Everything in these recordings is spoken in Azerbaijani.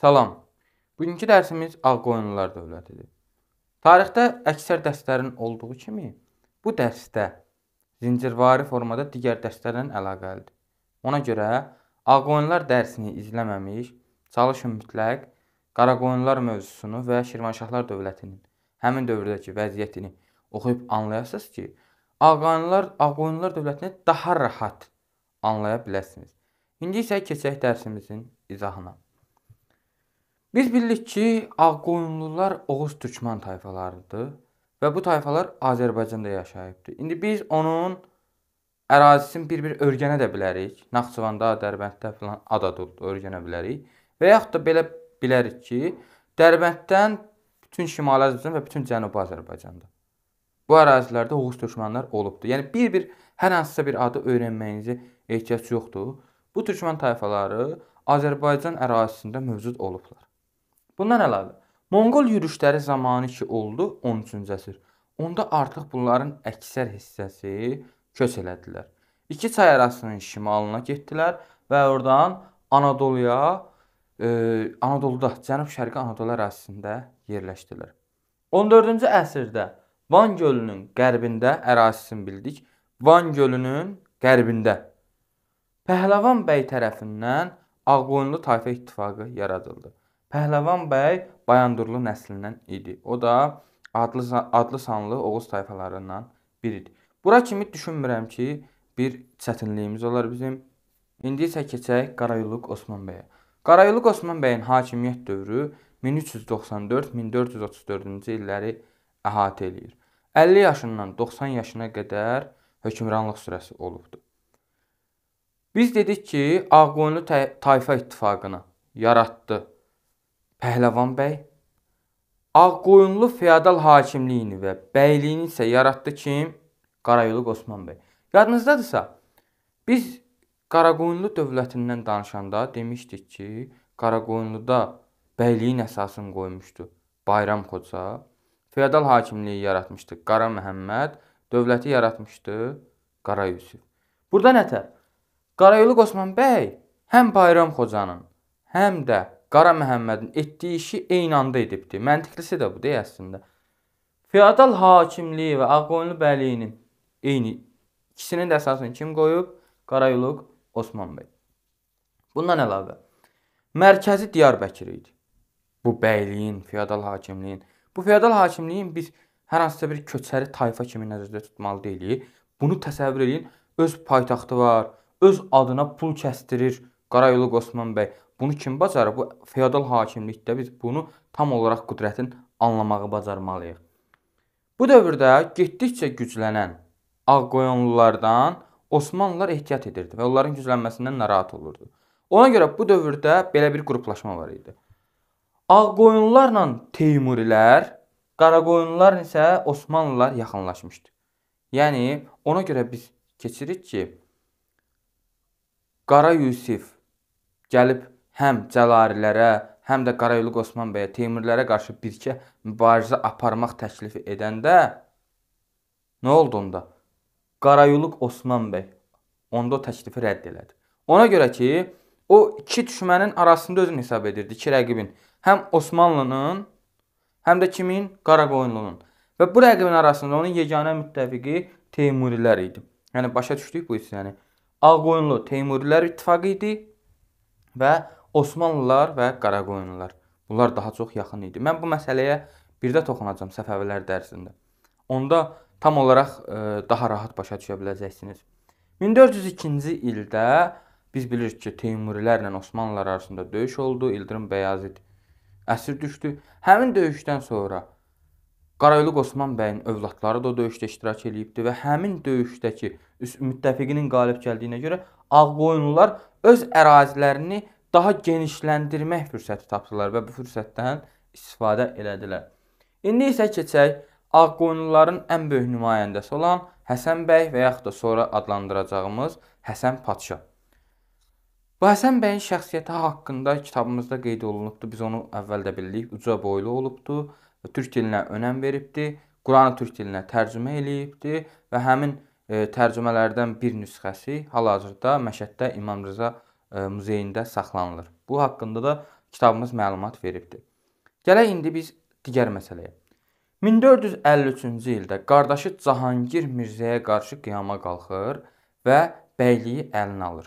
Salam. Bugünkü dərsimiz Ağqoyunlular dövlətidir. Tarixdə əksər dəstlərin olduğu kimi, bu dəstə zincirvari formada digər dəstələrlə əlaqəlidir. Ona görə Ağqoyunlular dərsini izləməmiş, çalışın mütləq Qaraqoyunlular mövzusunu və Şirvanşahlar dövlətinin həmin dövrdəki vəziyyətini oxuyub anlayasınız ki, Ağqoyunlular Ağqoyunlular dövlətini daha rahat anlaya biləsiniz. İndi isə keçək dərsimizin izahına. Biz bilirik ki, ağqoyunlular Oğuz türkmən tayfalarıdır və bu tayfalar Azərbaycanda yaşayıbdı. İndi biz onun ərazisini bir-bir öyrənə də bilərik. Naxçıvanda, Dərbənddə filan Adadurda öyrənə bilərik və yaxud da belə bilərik ki, Dərbənddən bütün Şimali Azərbaycan və bütün Cənubi Azərbaycanda bu ərazilərdə Oğuz türkmənlər olubdu. Yəni bir-bir hər hansısa bir adı öyrənməyinizə ehtiyac yoxdur. Bu türkmən tayfaları Azərbaycan ərazisində mövcud olublar. Bundan əlavə, Monqol yürüşləri zamanı ki oldu 13-cü əsr. Onda artıq bunların əksər hissəsi köç elədilər. İki çay arasının şimalına getdilər və oradan Anadoluya, e, Anadoluda, Cənub-Şərqi Anadolu ərazisində yerləşdilər. 14-cü əsrdə Van gölünün qərbində ərazisini bildik. Van gölünün qərbində Pəhləvan bəy tərəfindən Ağqoyunlu tayfa ittifaqı yaradıldı. Pəhləvan bəy Bayandurlu nəslindən idi. O da adlı adlı sanlı Oğuz tayfalarından biridir. Bura kimi düşünmürəm ki, bir çətinliyimiz olar bizim. İndi isə keçək Qarayoluq Osman bəyə. Qarayoluq Osman bəyin hakimiyyət dövrü 1394-1434-cü illəri əhatə eləyir. 50 yaşından 90 yaşına qədər hökmranlıq sürəsi olubdu. Biz dedik ki, Ağqoyunlu tayfa ittifaqını yaratdı. Pəhləvan bəy Ağqoyunlu feodal hakimliyini və bəyliyini isə yaratdı kim? Qarayolu Osman bəy. Yadınızdadırsa, biz Qaraqoyunlu dövlətindən danışanda demişdik ki, Qaraqoyunluda bəyliyin əsasını qoymuşdu Bayram Xoca, feodal hakimliyi yaratmışdı Qara Məhəmməd, dövləti yaratmışdı Qara Yusif. Burada nətər? Qarayolu Osman bəy həm Bayram Xocanın, həm də Qara Məhəmmədin etdiyi işi eyni anda edibdi. Məntiqlisi də budur əslində. Feodal hakimliyi və Ağqoyunlu bəyliyinin eyni ikisinin də əsasını kim qoyub? Qarayoluq Osman bəy. Bundan əlavə mərkəzi Diyarbəkir idi. Bu bəyliyin, feodal hakimliyin. Bu feodal hakimliyin biz hər hansısa bir köçəri tayfa kimi nəzərdə tutmalı deyilik. Bunu təsəvvür eləyin, öz paytaxtı var, öz adına pul kəstirir Qarayoluq Osman bəy. Bunu kim bacarır? Bu feodal hakimlikdə biz bunu tam olaraq qüdrətin anlamağı bacarmalıyıq. Bu dövrdə getdikcə güclənən ağqoyunlulardan Osmanlılar ehtiyat edirdi və onların güclənməsindən narahat olurdu. Ona görə bu dövrdə belə bir qruplaşma var idi. Ağqoyunlularla Teymurilər, Qaraqoyunlular isə Osmanlılar yaxınlaşmışdı. Yəni ona görə biz keçirik ki, Qara Yusif gəlib həm Cəlarilərə, həm də Qarayolu Osman bəyə, Teymurlərə qarşı birgə mübarizə aparmaq təklifi edəndə nə oldu onda? Qarayolu Osman bəy onda o təklifi rədd elədi. Ona görə ki, o iki düşmənin arasında özünü hesab edirdi, iki rəqibin. Həm Osmanlının, həm də kimin? Qaraqoyunlunun. Və bu rəqibin arasında onun yeganə müttəfiqi Teymurilər idi. Yəni başa düşdük bu hissəni. Ağqoyunlu Teymurilər ittifaqı idi və Osmanlılar və Qaraqoyunlular. Bunlar daha çox yaxın idi. Mən bu məsələyə birdə toxunacam Səfəvilər dərsində. Onda tam olaraq e, daha rahat başa düşə biləcəksiniz. 1402-ci ildə biz bilirik ki, Teymurilərlə Osmanlılar arasında döyüş oldu. İldırım Bəyazid əsir düşdü. Həmin döyüşdən sonra Qarayolu Osman bəyin övladları da o döyüşdə iştirak eləyibdi və həmin döyüşdəki müttəfiqinin qalib gəldiyinə görə Ağqoyunlular öz ərazilərini daha genişləndirmək fürsəti tapdılar və bu fürsətdən istifadə elədilər. İndi isə keçək Ağqoyunluların ən böyük nümayəndəsi olan Həsən bəy və yaxud da sonra adlandıracağımız Həsən padşah. Bu Həsən bəyin şəxsiyyəti haqqında kitabımızda qeyd olunubdu. Biz onu əvvəldə bildik. Uca boylu olubdu və türk dilinə önəm veribdi. Quranı türk dilinə tərcümə eləyibdi və həmin e, tərcümələrdən bir nüsxəsi hal-hazırda Məşəddə İmam Rza E, muzeyində saxlanılır. Bu haqqında da kitabımız məlumat veribdir. Gələk indi biz digər məsələyə. 1453-cü ildə qardaşı Cahangir Mirzəyə qarşı qiyama qalxır və bəyliyi əlinə alır.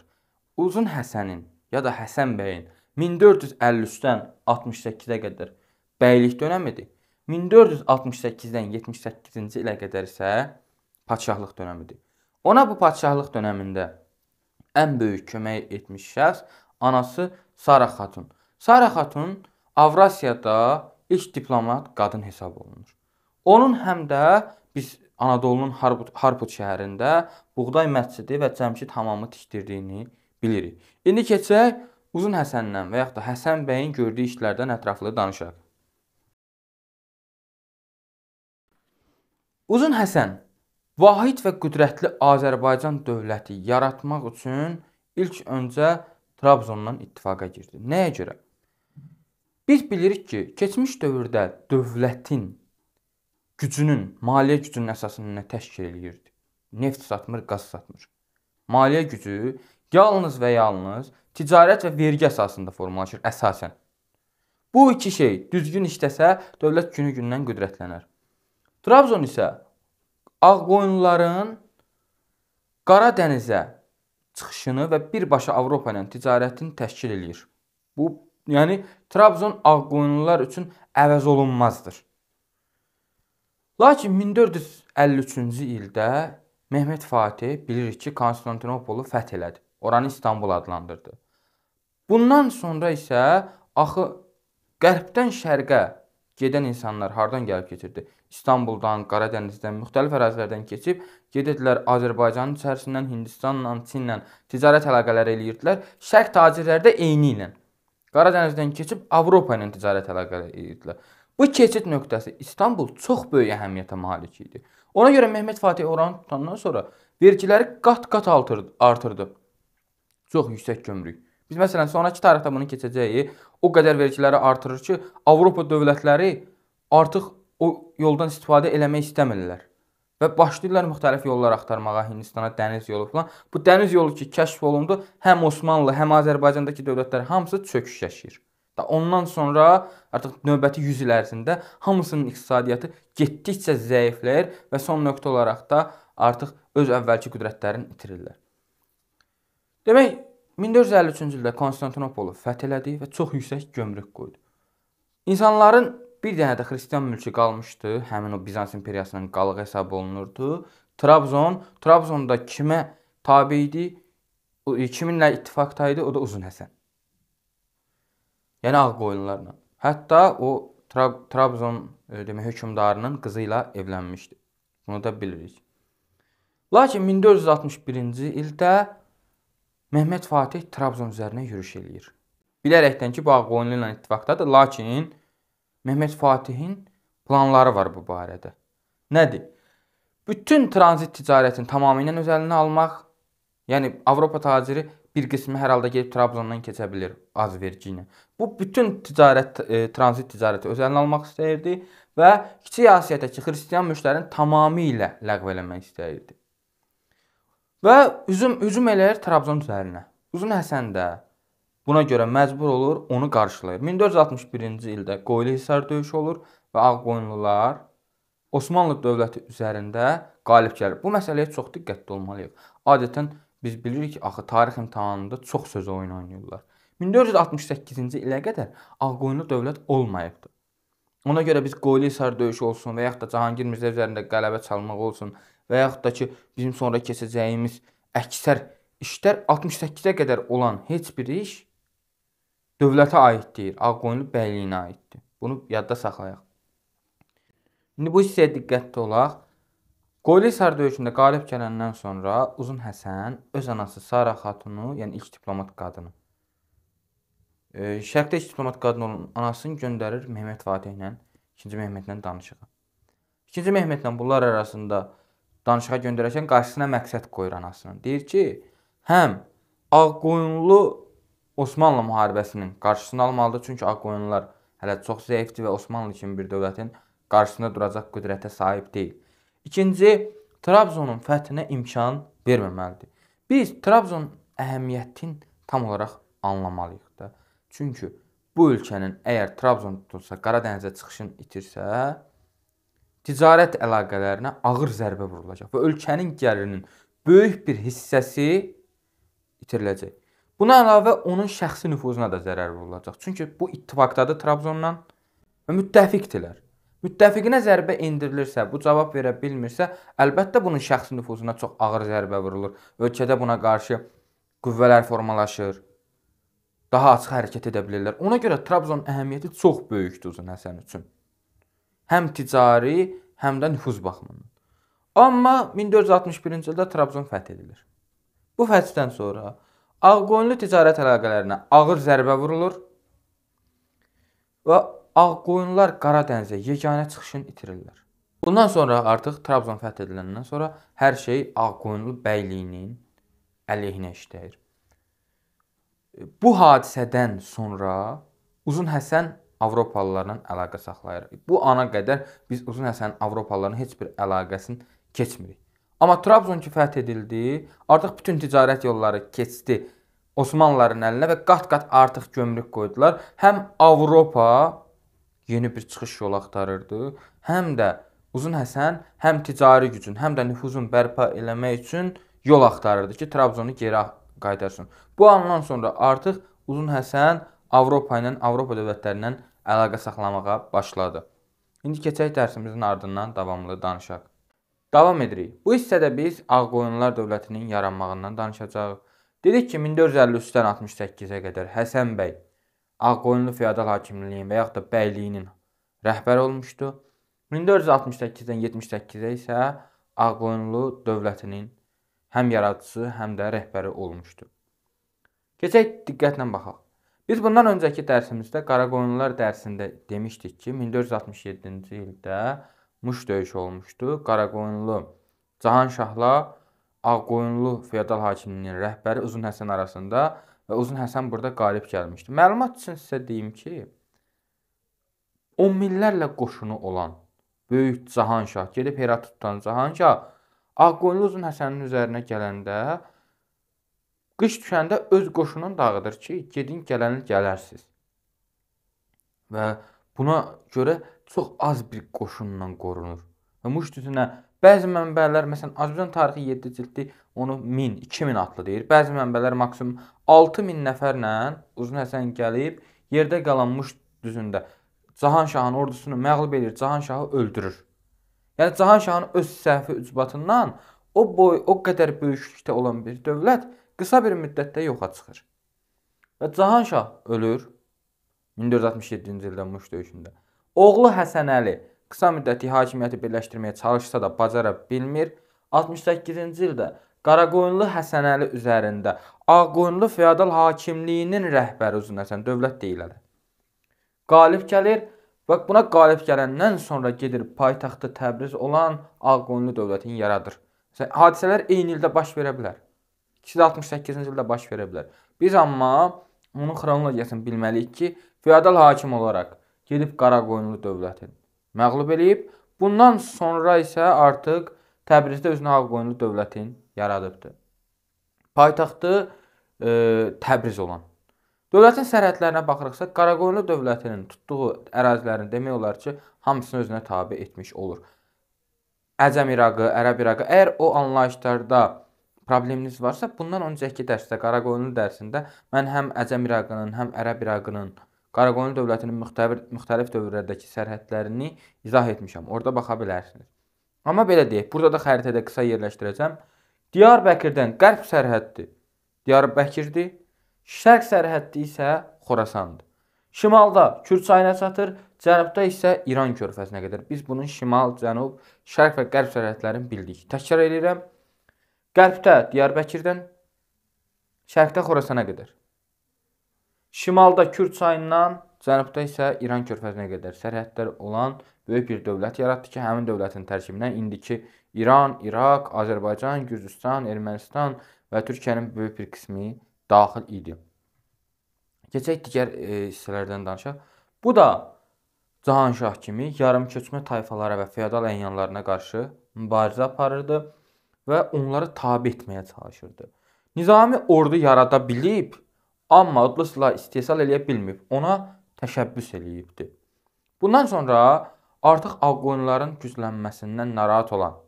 Uzun Həsənin ya da Həsən bəyin 1453-dən 68-ə qədər bəylik dönəmidir. 1468-dən 78-ci ilə qədər isə padşahlıq dönəmidir. Ona bu padşahlıq dönəmində ən böyük kömək etmiş şəxs anası Sara xatun. Sara xatun Avrasiyada ilk diplomat qadın hesab olunur. Onun həm də biz Anadolu'nun Harput, Harput şəhərində Buğday məscidi və Cəmşid hamamı tikdirdiyini bilirik. İndi keçək Uzun Həsəndən və yaxud da Həsən bəyin gördüyü işlərdən ətraflı danışaq. Uzun Həsən Vahid və qüdrətli Azərbaycan dövləti yaratmaq üçün ilk öncə Trabzondan ittifaqa girdi. Nəyə görə? Biz bilirik ki, keçmiş dövrdə dövlətin gücünün, maliyyə gücünün əsasını nə təşkil eləyirdi? Neft satmır, qaz satmır. Maliyyə gücü yalnız və yalnız ticarət və vergi əsasında formalaşır əsasən. Bu iki şey düzgün işləsə, dövlət günü-gündən qüdrətlənər. Trabzon isə Ağqoyunluların Qara dənizə çıxışını və birbaşa Avropa ilə ticarətini təşkil eləyir. Bu, yəni Trabzon ağqoyunlular üçün əvəz olunmazdır. Lakin 1453-cü ildə Mehmet Fatih bilirik ki, Konstantinopolu fəth elədi. Oranı İstanbul adlandırdı. Bundan sonra isə axı qərbdən şərqə gedən insanlar hardan gəlib keçirdi? İstanbuldan, Qaradənizdən, müxtəlif ərazilərdən keçib gedirdilər Azərbaycanın içərisindən Hindistanla, Çinlə ticarət əlaqələri eləyirdilər. Şərq tacirləri də eyni ilə Qaradənizdən keçib Avropa ilə ticarət əlaqələri eləyirdilər. Bu keçid nöqtəsi İstanbul çox böyük əhəmiyyətə malik idi. Ona görə Mehmet Fatih Oranı tutandan sonra vergiləri qat-qat artırdı. Çox yüksək gömrük. Biz məsələn sonrakı tarixdə bunu keçəcəyik o qədər vergiləri artırır ki, Avropa dövlətləri artıq o yoldan istifadə eləmək istəmirlər və başlayırlar müxtəlif yollar axtarmağa, Hindistana dəniz yolu falan. Bu dəniz yolu ki, kəşf olundu, həm Osmanlı, həm Azərbaycandakı dövlətlər hamısı çöküş yaşayır. Da ondan sonra artıq növbəti 100 il ərzində hamısının iqtisadiyyatı getdikcə zəifləyir və son nöqtə olaraq da artıq öz əvvəlki qüdrətlərini itirirlər. Demək, 1453-cü ildə Konstantinopolu fəth elədi və çox yüksək gömrük qoydu. İnsanların bir dənə də xristian mülkü qalmışdı. Həmin o Bizans imperiyasının qalığı hesab olunurdu. Trabzon, Trabzonda kimə tabe idi? E, kiminlə ittifaqda idi? O da Uzun Həsən. Yəni ağ qoyunlarla. Hətta o Tra Trabzon e, demək hökmdarının qızı ilə evlənmişdi. Bunu da bilirik. Lakin 1461-ci ildə Məhməd Fatih Trabzon üzərinə yürüş eləyir. Bilərəkdən ki, bu Ağqoyunlu ilə ittifaqdadır, lakin Məhməd Fatihin planları var bu barədə. Nədir? Bütün tranzit ticarətini tamamilə öz əlinə almaq, yəni Avropa taciri bir qismi hər halda gedib Trabzondan keçə bilər az vergi ilə. Bu bütün ticarət e, tranzit ticarəti öz əlinə almaq istəyirdi və Kiçik Asiyadakı xristian mülklərini tamamilə ləğv eləmək istəyirdi. Və hücum hücum eləyir Trabzon üzərinə. Uzun Həsən də buna görə məcbur olur, onu qarşılayır. 1461-ci ildə Qoylihisar döyüşü olur və Ağqoyunlular Osmanlı dövləti üzərində qalib gəlir. Bu məsələyə çox diqqətli olmalıyıq. Adətən biz bilirik ki, axı tarix imtahanında çox söz oyunu oynayırlar. 1468-ci ilə qədər Ağqoyunlu dövlət olmayıbdı. Ona görə biz Qoylihisar döyüşü olsun və yaxud da Cahangir Mirzə üzərində qələbə çalmaq olsun, və yaxud da ki, bizim sonra keçəcəyimiz əksər işlər 68-ə qədər olan heç bir iş dövlətə aid deyil, Ağqoyunlu bəyliyinə aiddir. Bunu yadda saxlayaq. İndi bu hissəyə diqqətli olaq. Qoylisar döyüşündə qalib gələndən sonra Uzun Həsən öz anası Sara xatunu, yəni ilk diplomat qadını e, Şərqdə ilk diplomat qadın olan anasını göndərir Mehmet Fatih ilə, 2-ci Mehmetlə danışığa. 2-ci Mehmetlə bunlar arasında danışığa göndərərkən qarşısına məqsəd qoyur anasının. Deyir ki, həm Ağqoyunlu Osmanlı müharibəsinin qarşısını almalıdır, çünki Ağqoyunlular hələ çox zəifdir və Osmanlı kimi bir dövlətin qarşısında duracaq qüdrətə sahib deyil. İkinci, Trabzonun fəthinə imkan verməməlidir. Biz Trabzon əhəmiyyətini tam olaraq anlamalıyıq da. Çünki bu ölkənin əgər Trabzon tutulsa, Qara dənizə çıxışını itirsə, ticarət əlaqələrinə ağır zərbə vurulacaq və ölkənin gəlirinin böyük bir hissəsi itiriləcək. Buna əlavə onun şəxsi nüfuzuna da zərər vurulacaq. Çünki bu ittifaqdadır Trabzonla və müttəfiqdirlər. Müttəfiqinə zərbə endirilirsə, bu cavab verə bilmirsə, əlbəttə bunun şəxsi nüfuzuna çox ağır zərbə vurulur. Ölkədə buna qarşı qüvvələr formalaşır. Daha açıq hərəkət edə bilirlər. Ona görə Trabzon əhəmiyyəti çox böyükdür Uzun Həsən üçün. Həm ticari, həm də nüfuz baxımından. Amma 1461-ci ildə Trabzon fəth edilir. Bu fəthdən sonra Ağqoyunlu ticarət əlaqələrinə ağır zərbə vurulur və Ağqoyunlular Qara dənizə yeganə çıxışını itirirlər. Bundan sonra artıq Trabzon fəth ediləndən sonra hər şey Ağqoyunlu bəyliyinin əleyhinə işləyir. Bu hadisədən sonra Uzun Həsən Avropalılarla əlaqə saxlayırıq. Bu ana qədər biz Uzun Həsənin Avropalıların heç bir əlaqəsini keçmirik. Amma Trabzon ki fəth edildi, artıq bütün ticarət yolları keçdi Osmanlıların əlinə və qat-qat artıq gömrük qoydular. Həm Avropa yeni bir çıxış yolu axtarırdı, həm də Uzun Həsən həm ticari gücün, həm də nüfuzun bərpa eləmək üçün yol axtarırdı ki, Trabzonu geri qaytarsın. Bu andan sonra artıq Uzun Həsən Avropa ilə, Avropa dövlətlərindən əlaqə saxlamağa başladı. İndi keçək dərsimizin ardından davamlı danışaq. Davam edirik. Bu hissədə biz Ağqoyunlular dövlətinin yaranmağından danışacağıq. Dedik ki, 1453-dən 68-ə qədər Həsən bəy Ağqoyunlu feodal hakimliyinin və yaxud da bəyliyinin rəhbəri olmuşdu. 1468-dən 78-ə isə Ağqoyunlu dövlətinin həm yaradıcısı, həm də rəhbəri olmuşdu. Keçək diqqətlə baxaq. Biz bundan öncəki dərsimizdə Qaraqoyunlular dərsində demişdik ki, 1467-ci ildə Muş döyüşü olmuşdu. Qaraqoyunlu Cahanşahla Ağqoyunlu feodal hakiminin rəhbəri Uzun Həsən arasında və Uzun Həsən burada qalib gəlmişdi. Məlumat üçün sizə deyim ki, 10 minlərlə qoşunu olan böyük Cahanşah gedib Heratutdan Cahanşah Ağqoyunlu Uzun Həsənin üzərinə gələndə Qış düşəndə öz qoşunun dağıdır ki, gedin gələni gələrsiz. Və buna görə çox az bir qoşunla qorunur. Və Muş düzünə bəzi mənbələr, məsələn, Azərbaycan tarixi 7 cildli onu 1000, 2000 atlı deyir. Bəzi mənbələr maksimum 6000 nəfərlə Uzun Həsən gəlib yerdə qalan Muş düzündə Cahanşahın ordusunu məğlub edir, Cahanşahı öldürür. Yəni Cahanşahın öz səhvi ucbatından o boy, o qədər böyüklükdə olan bir dövlət qısa bir müddətdə yoxa çıxır. Və Cahanşah ölür 1467-ci ildə Muş döyüşündə. Oğlu Həsən Əli qısa müddətli hakimiyyəti birləşdirməyə çalışsa da bacara bilmir. 68-ci ildə Qaraqoyunlu Həsən Əli üzərində Ağqoyunlu feodal hakimliyinin rəhbəri Uzun Həsən dövlət deyilir. Qalib gəlir və buna qalib gələndən sonra gedir paytaxtı Təbriz olan Ağqoyunlu dövlətini yaradır. Hadisələr eyni ildə baş verə bilər. 268-ci ildə baş verə bilər. Biz amma onun xronologiyasını bilməliyik ki, feodal hakim olaraq gedib Qaraqoyunlu dövlətini məğlub eləyib, bundan sonra isə artıq Təbrizdə özünə Ağqoyunlu dövlətini yaradıbdı. Paytaxtı e, Təbriz olan. Dövlətin sərhədlərinə baxırıqsa, Qaraqoyunlu dövlətinin tutduğu ərazilərin demək olar ki, hamısını özünə tabe etmiş olur. Əcəm İraqı, Ərəb İraqı, əgər o anlayışlarda probleminiz varsa, bundan öncəki dərsdə Qaraqoyunlu dərsində mən həm Əcəm İraqının, həm Ərəb İraqının Qaraqoyunlu dövlətinin müxtəlif, müxtəlif dövrlərdəki sərhədlərini izah etmişəm. Orada baxa bilərsiniz. Amma belə deyək, burada da xəritədə qısa yerləşdirəcəm. Diyarbəkirdən qərb sərhəddir. Diyarbəkirdir. Şərq sərhəddi isə Xorasandır. Şimalda Kür çayına çatır, cənubda isə İran körfəzinə qədər. Biz bunun şimal, cənub, şərq və qərb sərhədlərini bildik. Təkrar edirəm. Qərbdə Diyarbəkirdən, şərqdə Xorasana qədər. Şimalda Kür çayından, cənubda isə İran körfəzinə qədər sərhədlər olan böyük bir dövlət yaratdı ki, həmin dövlətin tərkibindən indiki İran, İraq, Azərbaycan, Gürcüstan, Ermənistan və Türkiyənin böyük bir qismi daxil idi. Keçək digər e, hissələrdən danışaq. Bu da Cahanşah kimi yarımköçmə tayfalara və feodal əyanlarına qarşı mübarizə aparırdı və onları tabe etməyə çalışırdı. Nizami ordu yarada bilib, amma odlu silah istehsal eləyə bilməyib, ona təşəbbüs eləyibdi. Bundan sonra artıq Ağqoyunların güclənməsindən narahat olan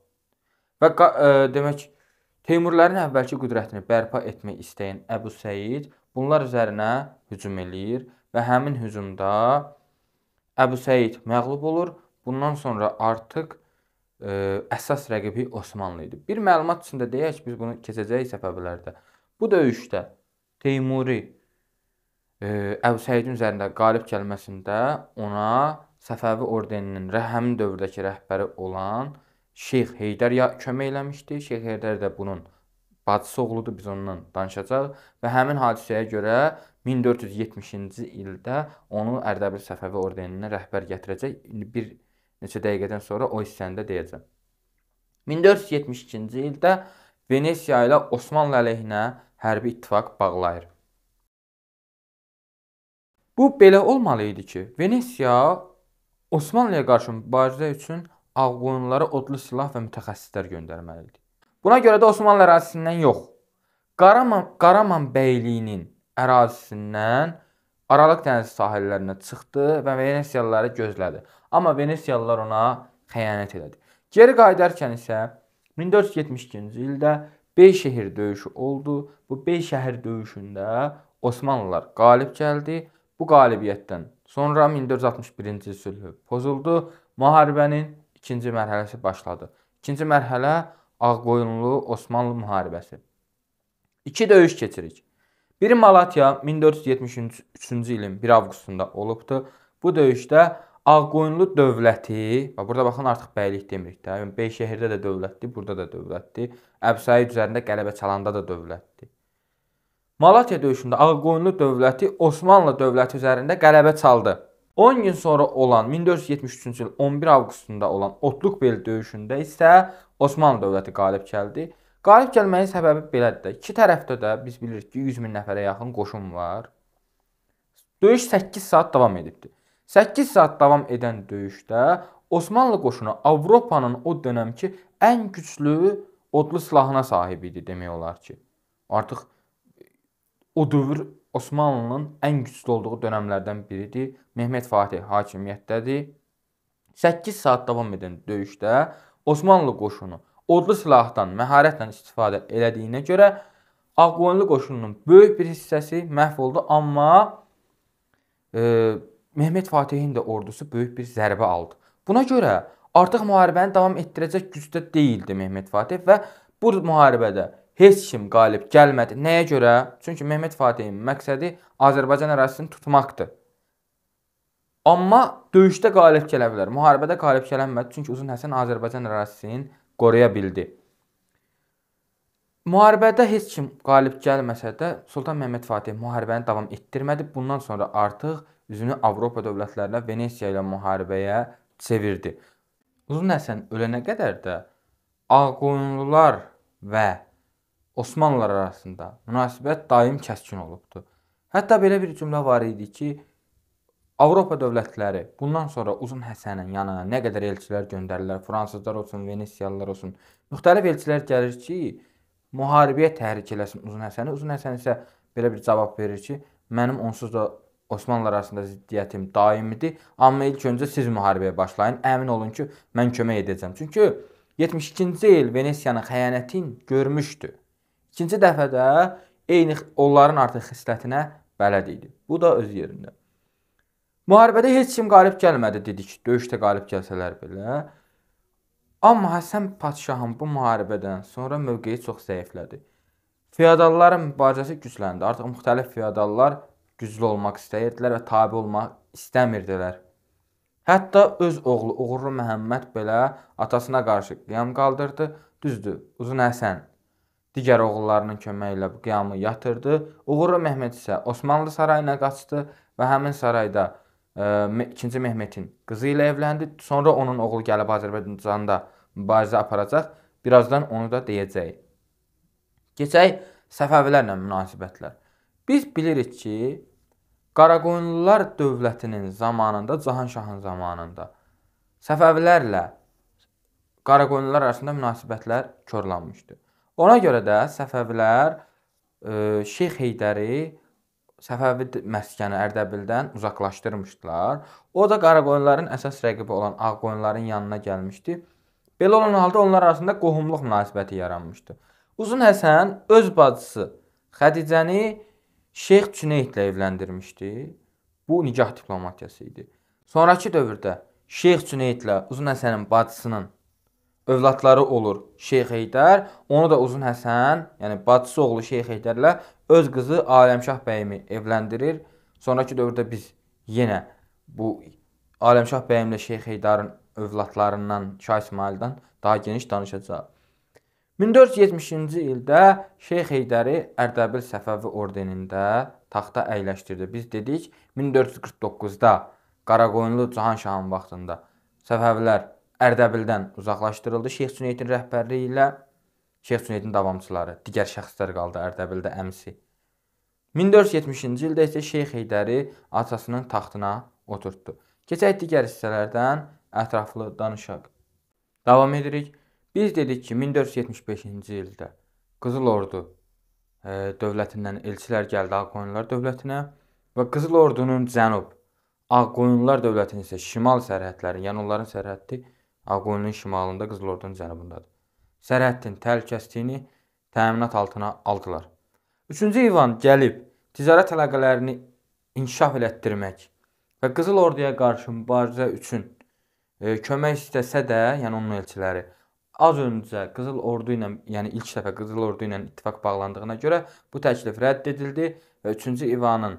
və e, demək Teymurlərin əvvəlki qüdrətini bərpa etmək istəyən Əbu Səid bunlar üzərinə hücum eləyir və həmin hücumda Əbu Səid məğlub olur. Bundan sonra artıq ə, əsas rəqibi Osmanlı idi. Bir məlumat üçün də deyək, biz bunu keçəcəyik səfəvilərdə. Bu döyüşdə Teymuri Əvsəidin üzərində qalib gəlməsində ona Səfəvi ordeninin həmin dövrdəki rəhbəri olan Şeyx Heydər ya kömək eləmişdi. Şeyx Heydər də bunun bacısı oğludur, biz ondan danışacağıq və həmin hadisəyə görə 1470-ci ildə onu Ərdəbil Səfəvi ordeninə rəhbər gətirəcək bir neçə dəqiqədən sonra o hissəni də deyəcəm. 1472-ci ildə Venesiya ilə Osmanlı əleyhinə hərbi ittifaq bağlayır. Bu belə olmalı idi ki, Venesiya Osmanlıya qarşı mübarizə üçün ağqoyunlara odlu silah və mütəxəssislər göndərməli idi. Buna görə də Osmanlı ərazisindən yox, Qaraman Qaraman bəyliyinin ərazisindən Aralıq dənizi sahillərinə çıxdı və Venesiyalıları gözlədi. Amma Venesiyalılar ona xəyanət elədi. Geri qayıdarkən isə 1472-ci ildə Bey şəhər döyüşü oldu. Bu Bey şəhər döyüşündə Osmanlılar qalib gəldi. Bu qalibiyyətdən sonra 1461-ci il sülhü pozuldu. Müharibənin ikinci mərhələsi başladı. İkinci mərhələ Ağqoyunlu Osmanlı müharibəsi. İki döyüş keçirik. Biri Malatya 1473-cü ilin 1 avqustunda olubdu. Bu döyüşdə Ağqoyunlu dövləti, və burada baxın artıq bəylik demirik də, yəni Beyşəhərdə də dövlətdir, burada da dövlətdir. Əbsəyi üzərində qələbə çalanda da dövlətdir. Malatya döyüşündə Ağqoyunlu dövləti Osmanlı dövləti üzərində qələbə çaldı. 10 gün sonra olan 1473-cü il 11 avqustunda olan Otluqbel döyüşündə isə Osmanlı dövləti qalib gəldi Qalib gəlməyin səbəbi belədir də. İki tərəfdə də biz bilirik ki, 100 min nəfərə yaxın qoşun var. Döyüş 8 saat davam edibdi. 8 saat davam edən döyüşdə Osmanlı qoşunu Avropanın o dönəmki ən güclü odlu silahına sahib idi demək olar ki. Artıq o dövr Osmanlının ən güclü olduğu dönəmlərdən biridir. Mehmet Fatih hakimiyyətdədir. 8 saat davam edən döyüşdə Osmanlı qoşunu odlu silahdan məharətlə istifadə elədiyinə görə Ağqoyunlu qoşununun böyük bir hissəsi məhv oldu, amma e, Mehmet Fatihin də ordusu böyük bir zərbə aldı. Buna görə artıq müharibəni davam etdirəcək gücdə değildi Mehmet Fatih və bu müharibədə heç kim qalib gəlmədi. Nəyə görə? Çünki Mehmet Fatihin məqsədi Azərbaycan ərazisini tutmaqdır. Amma döyüşdə qalib gələ bilər. Müharibədə qalib gələnmədi, çünki Uzun Həsən Azərbaycan ərazisinin qoruya bildi. Müharibədə heç kim qalib gəlməsə də Sultan Məhəmməd Fatih müharibəni davam etdirmədi. Bundan sonra artıq üzünü Avropa dövlətlərinə Venesiya ilə müharibəyə çevirdi. Uzun Həsən ölənə qədər də Ağqoyunlular və Osmanlılar arasında münasibət daim kəskin olubdu. Hətta belə bir cümlə var idi ki, Avropa dövlətləri bundan sonra Uzun Həsənin yanına nə qədər elçilər göndərirlər, fransızlar olsun, venesiyalılar olsun, müxtəlif elçilər gəlir ki, müharibəyə təhrik eləsin Uzun Həsəni. Uzun Həsən isə belə bir cavab verir ki, mənim onsuz da Osmanlılar arasında ziddiyyətim daimidir, amma ilk öncə siz müharibəyə başlayın. Əmin olun ki, mən kömək edəcəm. Çünki 72-ci il Venesiyanın xəyanətini görmüşdü. İkinci dəfə də eyni onların artıq xislətinə bələd idi. Bu da öz yerində. Müharibədə heç kim qalib gəlmədi dedik. Döyüşdə qalib gəlsələr belə. Amma Həsən padşahın bu müharibədən sonra mövqeyi çox zəiflədi. Feodalların mübarizəsi gücləndi. Artıq müxtəlif feodallar güclü olmaq istəyirdilər və tabe olmaq istəmirdilər. Hətta öz oğlu Uğurlu Məhəmməd belə atasına qarşı qiyam qaldırdı. Düzdür, Uzun Həsən digər oğullarının köməyi ilə bu qiyamı yatırdı. Uğurlu Məhəmməd isə Osmanlı sarayına qaçdı və həmin sarayda 2-ci Mehmetin qızı ilə evləndi. Sonra onun oğlu gəlib Azərbaycanda mübarizə aparacaq. Birazdan onu da deyəcək. Keçək Səfəvilərlə münasibətlər. Biz bilirik ki, Qaraqoyunlular dövlətinin zamanında, Cahanşahın zamanında Səfəvilərlə Qaraqoyunlular arasında münasibətlər korlanmışdı. Ona görə də Səfəvilər Şeyx Heydəri Səfəvi məskəni Ərdəbildən uzaqlaşdırmışdılar. O da Qaraqoyunların əsas rəqibi olan Ağqoyunların yanına gəlmişdi. Belə olan halda onlar arasında qohumluq münasibəti yaranmışdı. Uzun Həsən öz bacısı Xədicəni Şeyx Cüneydlə evləndirmişdi. Bu nikah diplomatiyası idi. Sonrakı dövrdə Şeyx Cüneydlə Uzun Həsənin bacısının övladları olur Şeyx Heydər, onu da Uzun Həsən, yəni bacısı oğlu Şeyx Heydərlə öz qızı Aləmşah bəyimi evləndirir. Sonrakı dövrdə biz yenə bu Aləmşah bəyimlə Şeyx Heydarın övladlarından, Şah İsmaildən daha geniş danışacağıq. 1470-ci ildə Şeyx Heydəri Ərdəbil Səfəvi ordenində taxta əyləşdirdi. Biz dedik 1449-da Qaraqoyunlu Cahan Şahın vaxtında Səfəvilər Ərdəbildən uzaqlaşdırıldı Şeyx Cüneytin rəhbərliyi ilə Şeyx Cüneydin davamçıları, digər şəxslər qaldı Ərdəbildə əmsi. 1470-ci ildə isə Şeyx Heydəri atasının taxtına oturtdu. Keçək digər hissələrdən ətraflı danışaq. Davam edirik. Biz dedik ki, 1475-ci ildə Qızıl Ordu e, dövlətindən elçilər gəldi Ağqoyunlar dövlətinə və Qızıl Ordunun cənub Ağqoyunlar dövlətinin isə şimal sərhədləri, yəni onların sərhədi Ağqoyunun şimalında, Qızıl Ordunun cənubundadır sərhəddin təhlükəsizliyini təminat altına aldılar. 3-cü İvan gəlib ticarət əlaqələrini inkişaf elətdirmək və Qızıl Orduya qarşı mübarizə üçün e, kömək istəsə də, yəni onun elçiləri az öncə Qızıl Ordu ilə, yəni ilk dəfə Qızıl Ordu ilə ittifaq bağlandığına görə bu təklif rədd edildi və 3-cü İvanın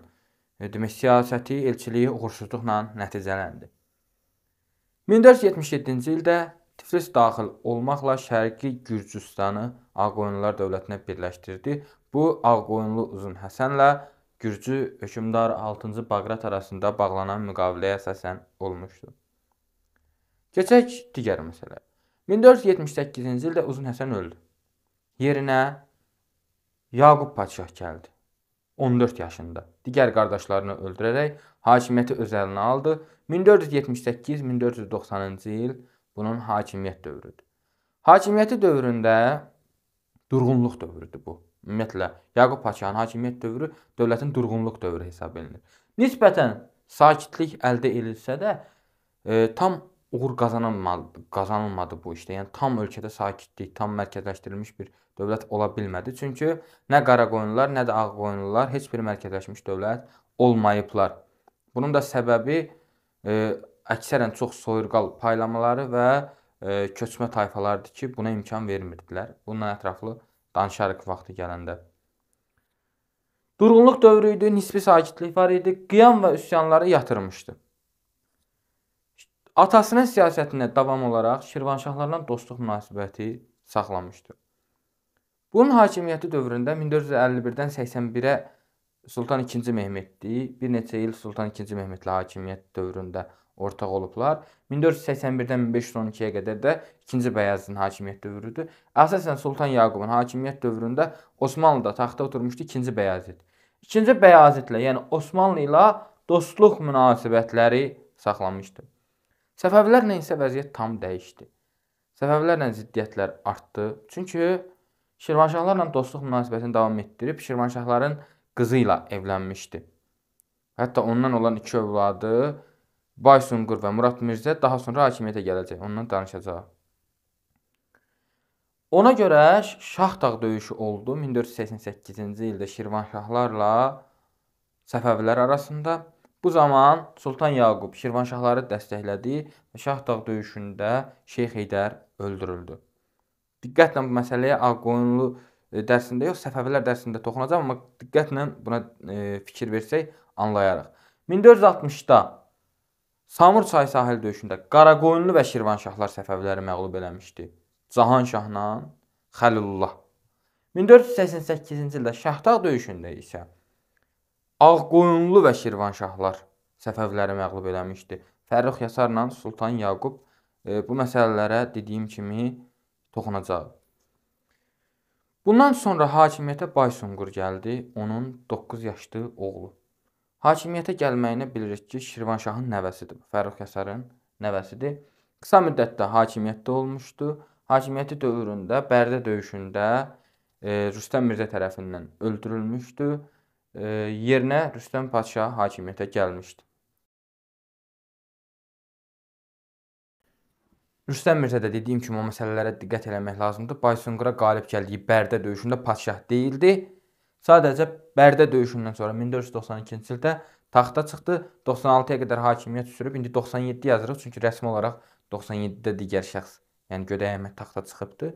e, demək siyasəti, elçiliyi uğursuzluqla nəticələndi. 1477-ci ildə Tiflis daxil olmaqla Şərqi Gürcüstanı Ağqoyunlular dövlətinə birləşdirdi. Bu Ağqoyunlu Uzun Həsənlə Gürcü hökmdar 6-cı Baqrat arasında bağlanan müqaviləyə əsasən olmuşdu. Keçək digər məsələyə. 1478-ci ildə Uzun Həsən öldü. Yerinə Yaqub padşah gəldi. 14 yaşında digər qardaşlarını öldürərək hakimiyyəti öz əlinə aldı. 1478-1490-cı il Bunun hakimiyyət dövrüdür. Hakimiyyəti dövründə durğunluq dövrüdür bu. Ümumiyyətlə Yaqub Paşanın hakimiyyət dövrü dövlətin durğunluq dövrü hesab olunur. Nisbətən sakitlik əldə edilsə də e, tam uğur qazanılmadı, qazanılmadı bu işdə. Yəni tam ölkədə sakitlik, tam mərkəzləşdirilmiş bir dövlət ola bilmədi. Çünki nə Qaraqoyunlular, nə də Ağqoyunlular heç bir mərkəzləşmiş dövlət olmayıblar. Bunun da səbəbi e, əksərən çox soyurqal paylamaları və e, köçmə tayfalardır ki, buna imkan vermirdilər. Bununla ətraflı danışarıq vaxtı gələndə. Durğunluq dövrü idi, nisbi sakitlik var idi, qiyam və üsyanları yatırmışdı. Atasının siyasətinə davam olaraq Şirvanşahlarla dostluq münasibəti saxlamışdı. Bunun hakimiyyəti dövründə 1451-dən 81-ə Sultan II Mehmetli, bir neçə il Sultan II Mehmetli hakimiyyət dövründə ortaq olublar. 1481-dən 1512-yə qədər də 2-ci Bəyazidin hakimiyyət dövrüdür. Əsasən Sultan Yaqubun hakimiyyət dövründə Osmanlıda taxta oturmuşdu 2-ci Bəyazid. 2-ci Bəyazidlə, yəni Osmanlı ilə dostluq münasibətləri saxlamışdı. Səfəvilərlə isə vəziyyət tam dəyişdi. Səfəvilərlə ziddiyyətlər artdı. Çünki Şirvanşahlarla dostluq münasibətini davam etdirib Şirvanşahların qızı ilə evlənmişdi. Hətta ondan olan iki övladı Bay Sunqur və Murad Mirzə daha sonra hakimiyyətə gələcək. Ondan danışacaq. Ona görə Şahdağ döyüşü oldu 1488-ci ildə Şirvanşahlarla Səfəvilər arasında. Bu zaman Sultan Yaqub Şirvanşahları dəstəklədi və Şahdağ döyüşündə Şeyx Heydər öldürüldü. Diqqətlə bu məsələyə Ağqoyunlu e, dərsində yox, Səfəvilər dərsində toxunacağam, amma diqqətlə buna e, fikir versək anlayarıq. 1460-da Samur çay sahil döyüşündə Qaraqoyunlu və Şirvanşahlar Səfəviləri məğlub eləmişdi. Cahanşahla Xəlilullah. 1488-ci ildə Şahdağ döyüşündə isə Ağqoyunlu və Şirvanşahlar Səfəviləri məğlub eləmişdi. Fərrux Yasarla Sultan Yaqub e, bu məsələlərə dediyim kimi toxunacaq. Bundan sonra hakimiyyətə Baysunqur gəldi, onun 9 yaşlı oğlu. Hakimiyyətə gəlməyini bilirik ki, Şirvanşahın nəvəsidir. Fərrux Yasarın nəvəsidir. Qısa müddətdə hakimiyyətdə olmuşdu. Hakimiyyəti dövründə Bərdə döyüşündə e, Rüstəm Mirzə tərəfindən öldürülmüşdü. E, yerinə Rüstəm padşah hakimiyyətə gəlmişdi. Rüstəm Mirzə də dediyim kimi o məsələlərə diqqət eləmək lazımdır. Baysunqura qalib gəldiyi Bərdə döyüşündə padşah deyildi. Sadəcə Bərdə döyüşündən sonra 1492-ci ildə taxta çıxdı. 96-ya qədər hakimiyyət sürüb. İndi 97 yazırıq çünki rəsmi olaraq 97-də digər şəxs, yəni Gödəy Əhməd taxta çıxıbdı.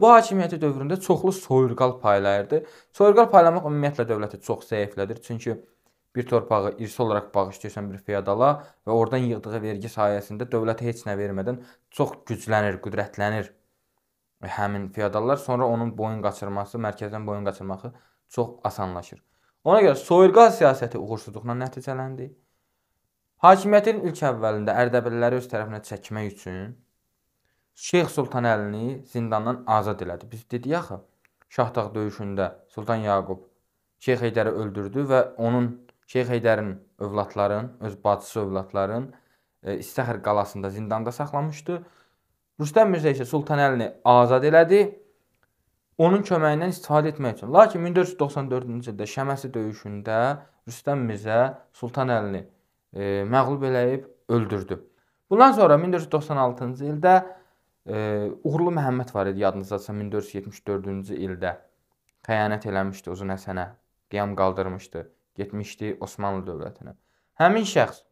Bu hakimiyyəti dövründə çoxlu soyurqal paylayırdı. Soyurqal paylamaq ümumiyyətlə dövləti çox zəiflədir. Çünki bir torpağı irsi olaraq bağışlayırsan bir feodala və oradan yığdığı vergi sayəsində dövlətə heç nə vermədən çox güclənir, qüdrətlənir e, həmin feodallar. Sonra onun boyun qaçırması, mərkəzdən boyun qaçırması çox asanlaşır. Ona görə soyurqaz siyasəti uğursuzluqla nəticələndi. Hakimiyyətin ilk əvvəlində Ərdəbilləri öz tərəfinə çəkmək üçün Şeyx Sultanəlini zindandan azad elədi. Biz dedik axı, Şahtağ döyüşündə Sultan Yaqub Şeyx Heydəri öldürdü və onun Şeyx Heydərin övladların, öz bacısı övladların e, İstəxir qalasında zindanda saxlamışdı. Rüstəm Mirzə isə Sultanəlini azad elədi onun köməyindən istifadə etmək üçün. Lakin 1494-cü ildə Şəməsi döyüşündə Rüstəm Mirzə Sultan Əlini e, məğlub eləyib öldürdü. Bundan sonra 1496-cı ildə e, Uğurlu Məhəmməd var idi yadınızdadsa 1474-cü ildə xəyanət eləmişdi Uzun Həsənə, qiyam qaldırmışdı, getmişdi Osmanlı dövlətinə. Həmin şəxs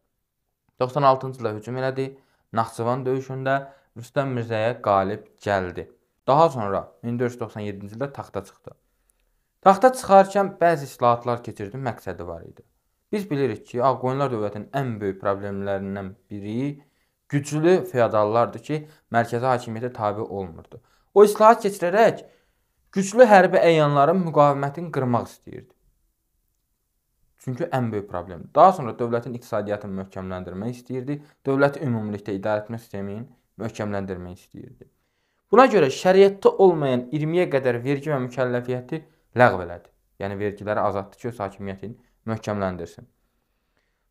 96-cı ildə hücum elədi Naxçıvan döyüşündə Rüstəm Mirzəyə qalib gəldi. Daha sonra 1497-ci ildə taxta çıxdı. Taxta çıxarkən bəzi islahatlar keçirdi, məqsədi var idi. Biz bilirik ki, Ağqoyunlar dövlətinin ən böyük problemlərindən biri güclü feodallardır ki, mərkəzi hakimiyyətə tabe olmurdu. O islahat keçirərək güclü hərbi əyanların müqavimətini qırmaq istəyirdi. Çünki ən böyük problem. Daha sonra dövlətin iqtisadiyyatını möhkəmləndirmək istəyirdi, dövləti ümumilikdə idarə etmə sistemini möhkəmləndirmək istəyirdi. Buna görə şəriətdə olmayan 20-yə qədər vergi və mükəlləfiyyəti ləğv elədi. Yəni vergiləri azaddır ki, öz hakimiyyətini möhkəmləndirsin.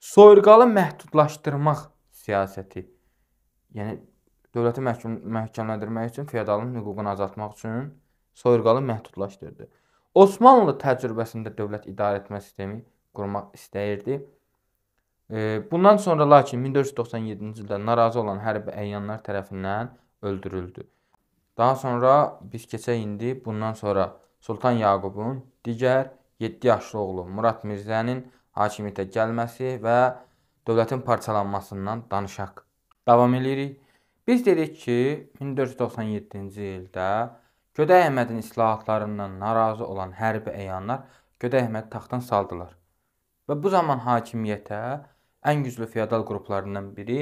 Soyurqalı məhdudlaşdırmaq siyasəti. Yəni dövləti məhkum möhkəmləndirmək üçün feodalın hüququnu azaltmaq üçün soyurqalı məhdudlaşdırdı. Osmanlı təcrübəsində dövlət idarə etmə sistemi qurmaq istəyirdi. Bundan sonra lakin 1497-ci ildə narazı olan hərbi əyanlar tərəfindən öldürüldü. Daha sonra biz keçək indi bundan sonra Sultan Yaqubun digər 7 yaşlı oğlu Murad Mirzənin hakimiyyətə gəlməsi və dövlətin parçalanmasından danışaq. Davam eləyirik. Biz dedik ki, 1497-ci ildə Gödə Əhmədin islahatlarından narazı olan hərbi əyanlar Gödə Əhməd taxtdan saldılar. Və bu zaman hakimiyyətə ən güclü feodal qruplarından biri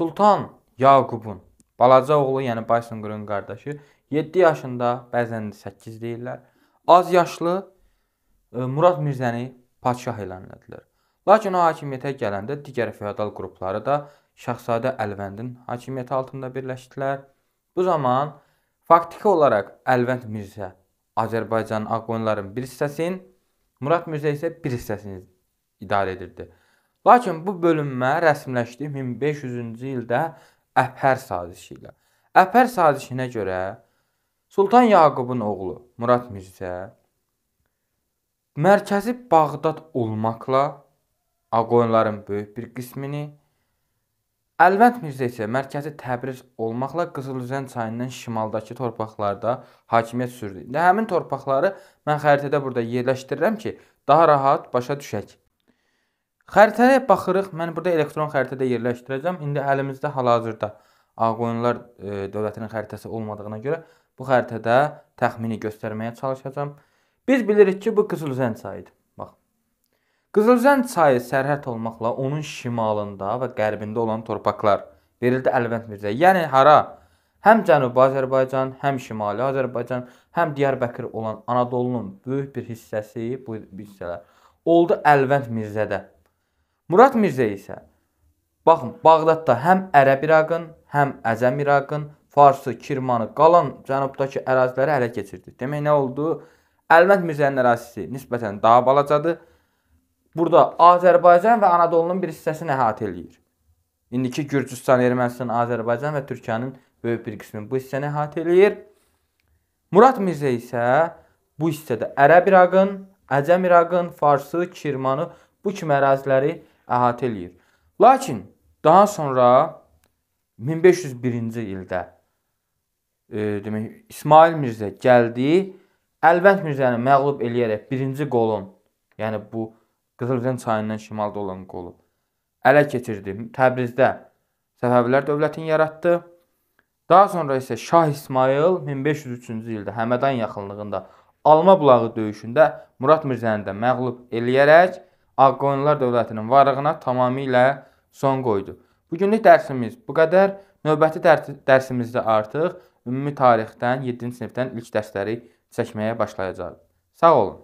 Sultan Yaqubun Balaca oğlu, yəni Bison Grün qardaşı 7 yaşında, bəzən 8 deyirlər. Az yaşlı e, Murad Mirzəni padşah elan etdilər. Lakin o hakimiyyətə gələndə digər feodal qrupları da Şahzadə Əlvəndin hakimiyyəti altında birləşdilər. Bu zaman faktiki olaraq Əlvənd Mirzə Azərbaycanın ağqoyunların bir hissəsini, Murad Mirzə isə bir hissəsini idarə edirdi. Lakin bu bölünmə rəsmiləşdi 1500-cü ildə Əpər sazişi ilə. Əpər sazişinə görə Sultan Yaqubun oğlu Murad Mirzə mərkəzi Bağdad olmaqla Ağqoyunların böyük bir qismini Əlvənd Mirzə isə mərkəzi Təbriz olmaqla Qızılüzən çayından şimaldakı torpaqlarda hakimiyyət sürdü. İndi həmin torpaqları mən xəritədə burada yerləşdirirəm ki, daha rahat başa düşək. Xəritəyə baxırıq. Mən burada elektron xəritədə yerləşdirəcəm. İndi əlimizdə hal-hazırda Ağqoyunlar e, dövlətinin xəritəsi olmadığına görə bu xəritədə təxmini göstərməyə çalışacağam. Biz bilirik ki, bu Qızılzən çayıdır. Bax. Qızılzən çayı sərhəd olmaqla onun şimalında və qərbində olan torpaqlar verildi Əlvənd Mirzəyə. Yəni hara? Həm Cənubi Azərbaycan, həm Şimali Azərbaycan, həm Diyarbəkir olan Anadolu'nun böyük bir hissəsi bu hissələr oldu Əlvənd Mirzədə. Murad Mirzə isə baxın, Bağdadda həm Ərəb İraqın, həm Əzəm İraqın, Farsı, Kirmanı, qalan cənubdakı əraziləri ələ keçirdi. Demək nə oldu? Əlmənd Mirzənin ərazisi nisbətən daha balacadır. Burada Azərbaycan və Anadolu'nun bir hissəsini əhatə eləyir. İndiki Gürcüstan, Ermənistan, Azərbaycan və Türkiyənin böyük bir qismini bu hissəni əhatə eləyir. Murad Mirzə isə bu hissədə Ərəb İraqın, Əcəm İraqın, Farsı, Kirmanı bu kimi əraziləri əhatə eləyir. Lakin daha sonra 1501-ci ildə e, demək İsmail Mirzə gəldi, Əlvənd Mirzəni məğlub eləyərək birinci qolun, yəni bu Qızılgən çayından şimalda olan qolu ələ keçirdi. Təbrizdə Səfəvilər dövlətini yaratdı. Daha sonra isə Şah İsmayıl 1503-cü ildə Həmədan yaxınlığında Alma bulağı döyüşündə Murad Mirzəni də məğlub eləyərək Ağqoyunlular dövlətinin varlığına tamamilə son qoydu. Bugünlük dərsimiz bu qədər. Növbəti dərs dərsimizdə artıq ümumi tarixdən 7-ci sinifdən ilk dərsləri çəkməyə başlayacağıq. Sağ olun.